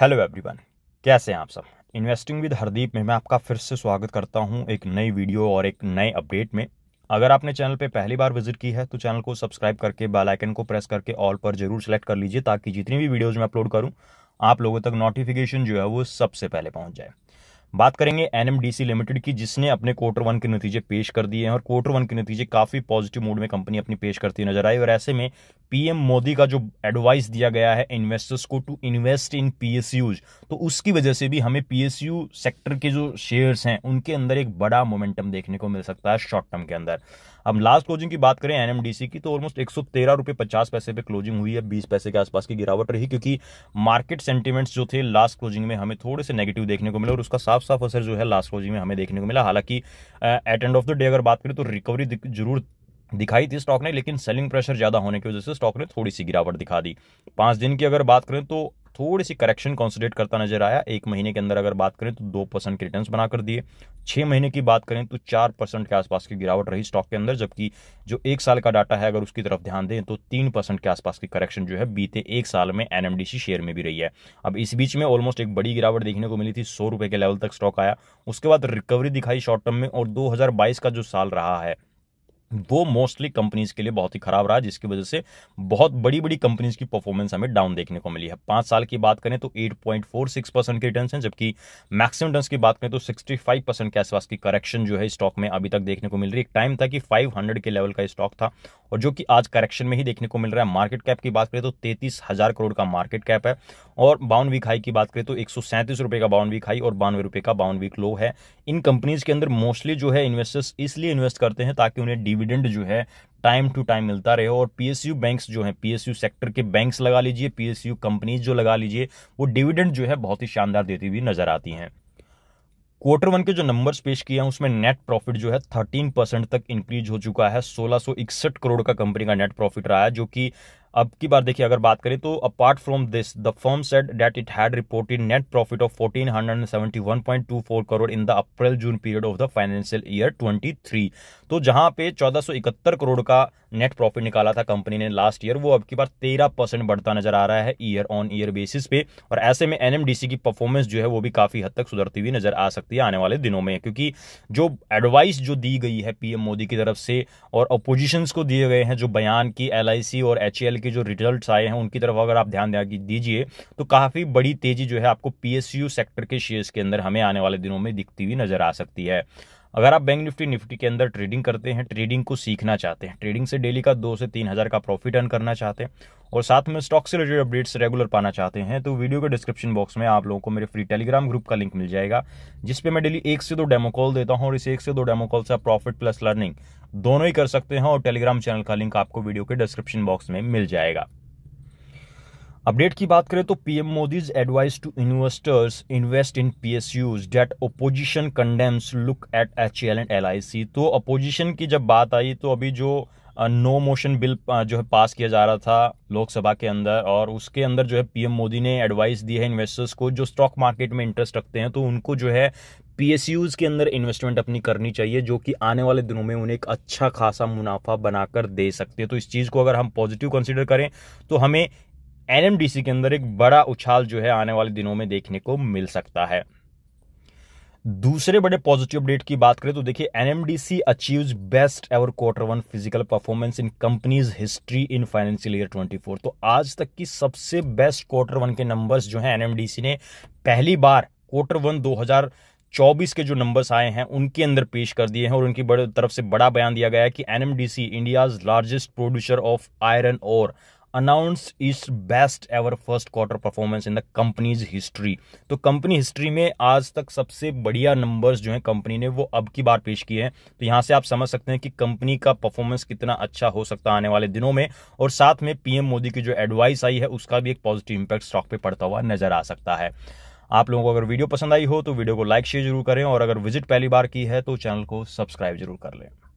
hello everyone कैसे हैं आप सब इन्वेस्टिंग विद हरदीप में मैं आपका फिर से स्वागत करता हूं एक नई वीडियो और एक नए अपडेट में अगर आपने चैनल पे पहली बार विजिट की है तो चैनल को सब्सक्राइब करके बेल आइकन को प्रेस करके ऑल पर जरूर सेलेक्ट कर लीजिए ताकि जितनी भी वीडियोज मैं अपलोड करूँ आप लोगों तक नोटिफिकेशन जो है वो सबसे पहले पहुँच जाए बात करेंगे एनएमडीसी लिमिटेड की जिसने अपने क्वार्टर वन के नतीजे पेश कर दिए हैं और क्वार्टर वन के नतीजे काफ़ी पॉजिटिव मूड में कंपनी अपनी पेश करती नजर आई और ऐसे में पीएम मोदी का जो एडवाइस दिया गया है इन्वेस्टर्स को टू इन्वेस्ट इन पीएसयूज तो उसकी वजह से भी हमें पीएसयू सेक्टर के जो शेयर्स हैं उनके अंदर एक बड़ा मोमेंटम देखने को मिल सकता है शॉर्ट टर्म के अंदर अब लास्ट क्लोजिंग की बात करें एनएमडीसी की तो ऑलमोस्ट एक सौ पचास पैसे पे क्लोजिंग हुई है बीस पैसे के आसपास की गिरावट रही क्योंकि मार्केट सेंटीमेंट्स जो थे लास्ट क्लोजिंग में हमें थोड़े से नेगेटिव देखने को मिले और उसका साफ साफ असर जो है लास्ट क्लोजिंग में हमें देखने को मिला हालांकि at end of the day अगर बात करें तो रिकवरी जरूर दिखाई थी स्टॉक ने लेकिन सेलिंग प्रेशर ज़्यादा होने की वजह से स्टॉक ने थोड़ी सी गिरावट दिखा दी पांच दिन की अगर बात करें तो थोड़ी सी करेक्शन कॉन्सोलेट करता नजर आया एक महीने के अंदर अगर बात करें तो दो परसेंट के रिटर्न बनाकर दिए छह महीने की बात करें तो चार परसेंट के आसपास की गिरावट रही स्टॉक के अंदर जबकि जो एक साल का डाटा है अगर उसकी तरफ ध्यान दें तो तीन परसेंट के आसपास की करेक्शन जो है बीते एक साल में एनएमडीसी शेयर में भी रही है अब इस बीच में ऑलमोस्ट एक बड़ी गिरावट देखने को मिली थी सौ रुपए के लेवल तक स्टॉक आया उसके बाद रिकवरी दिखाई शॉर्ट टर्म में और दो का जो साल रहा है वो मोस्टली कंपनीज के लिए बहुत ही खराब रहा जिसकी वजह से बहुत बड़ी बड़ी कंपनीज की परफॉर्मेंस हमें डाउन देखने को मिली है पांच साल की बात करें तो 8.46 परसेंट की रिटर्न है जबकि मैक्सिमम रिटर्न की बात करें तो 65 परसेंट के आसपास की करेक्शन जो है स्टॉक में अभी तक देखने को मिल रही है एक टाइम था कि 500 के लेवल का स्टॉक था और जो कि आज करेक्शन में ही देखने को मिल रहा है मार्केट कैप की बात करें तो तैतीस हजार करोड़ का मार्केट कैप है और बाउन वीक हाई की बात करें तो एक रुपए का बाउन वीक हाई और बानवे रुपए का बाउन वीक लो है इन कंपनीज के अंदर मोस्टली जो है इन्वेस्टर्स इसलिए इन्वेस्ट करते हैं ताकि उन्हें डिविडेंड जो है टाइम टू टाइम मिलता रहे और पीएसयू बैंक्स जो है पीएसयू सेक्टर के बैंक्स लगा लीजिए पीएसयू कंपनीज जो लगा लीजिए वो डिविडेंड जो है बहुत ही शानदार देती हुई नजर आती हैं क्वार्टर वन के जो नंबर्स पेश किए हैं उसमें नेट प्रॉफिट जो है 13 परसेंट तक इंक्रीज हो चुका है सोलह करोड़ का कंपनी का नेट प्रॉफिट रहा है जो कि अब की बार देखिए अगर बात करें तो apart from this the firm said that it had reported net profit of 1471.24 crore in the April June period of the financial year 23 तो जहां पे 1471 करोड़ का नेट प्रॉफिट निकाला था कंपनी ने लास्ट ईयर वो अब की बार 13 परसेंट बढ़ता नजर आ रहा है ईयर ऑन ईयर बेसिस पे और ऐसे में एनएमडीसी की परफॉर्मेंस जो है वो भी काफी हद तक सुधरती हुई नजर आ सकती है आने वाले दिनों में क्योंकि जो एडवाइस जो दी गई है पीएम मोदी की तरफ से और अपोजिशन को दिए गए हैं जो बयान की एल और एच के जो रिजल्ट आए हैं उनकी तरफ अगर आप ध्यान दीजिए तो काफ़ी बड़ी तेजी जो है आपको पीएसयू सेक्टर के शेयर्स के अंदर हमें आने वाले दिनों में दिखती हुई नजर आ सकती है अगर आप बैंक निफ्टी निफ्टी के अंदर ट्रेडिंग करते हैं ट्रेडिंग को सीखना चाहते हैं ट्रेडिंग से डेली का दो से तीन हज़ार का प्रॉफिट अर्न करना चाहते हैं और साथ में स्टॉक से रिलेटेड अपडेट्स रेगुलर पाना चाहते हैं तो वीडियो के डिस्क्रिप्शन बॉक्स में आप लोगों को मेरे फ्री टेलीग्राम ग्रुप का लिंक मिल जाएगा जिसपे मैं डेली एक से दो डेमो कॉल देता हूँ और इस एक से दो डेमो कॉल से आप प्रॉफिट प्लस लर्निंग दोनों ही कर सकते हैं और टेलीग्राम चैनल का लिंक आपको वीडियो के डिस्क्रिप्शन बॉक्स में मिल जाएगा अपडेट की बात करें तो PM Modi's advice to investors invest in PSUs that opposition condemns look at H and L तो अपोजिशन की जब बात आई तो अभी जो नो मोशन बिल जो है पास किया जा रहा था लोकसभा के अंदर और उसके अंदर जो है पीएम मोदी ने एडवाइस दी है इन्वेस्टर्स को जो स्टॉक मार्केट में इंटरेस्ट रखते हैं तो उनको जो है पीएसयूज के अंदर इन्वेस्टमेंट अपनी करनी चाहिए जो कि आने वाले दिनों में उन्हें एक अच्छा खासा मुनाफा बनाकर दे सकते हैं तो इस चीज़ को अगर हम पॉजिटिव कंसिडर करें तो हमें एनएमडीसी के अंदर एक बड़ा उछाल जो है आने वाले दिनों में देखने को मिल सकता है दूसरे बड़े पॉजिटिव अपडेट की बात करें तो देखिए NMDC achieve best ever quarter one physical performance in company's history in financial year 24 तो आज तक की सबसे बेस्ट क्वार्टर वन के नंबर्स जो हैं एनएमडीसी ने पहली बार क्वार्टर वन 2024 के जो नंबर्स आए हैं उनके अंदर पेश कर दिए हैं और उनकी तरफ से बड़ा बयान दिया गया है कि NMDC India's largest producer of iron और announce its best ever first quarter performance in the company's history तो कंपनी हिस्ट्री में आज तक सबसे बढ़िया नंबर्स जो है कंपनी ने वो अब की बार पेश किए हैं तो यहाँ से आप समझ सकते हैं कि कंपनी का परफॉर्मेंस कितना अच्छा हो सकता है आने वाले दिनों में और साथ में पीएम मोदी की जो एडवाइस आई है उसका भी एक पॉजिटिव इंपैक्ट स्टॉक पे पड़ता हुआ नजर आ सकता है आप लोगों को अगर वीडियो पसंद आई हो तो वीडियो को लाइक शेयर जरूर करें और अगर विजिट पहली बार की है तो चैनल को सब्सक्राइब जरूर कर लें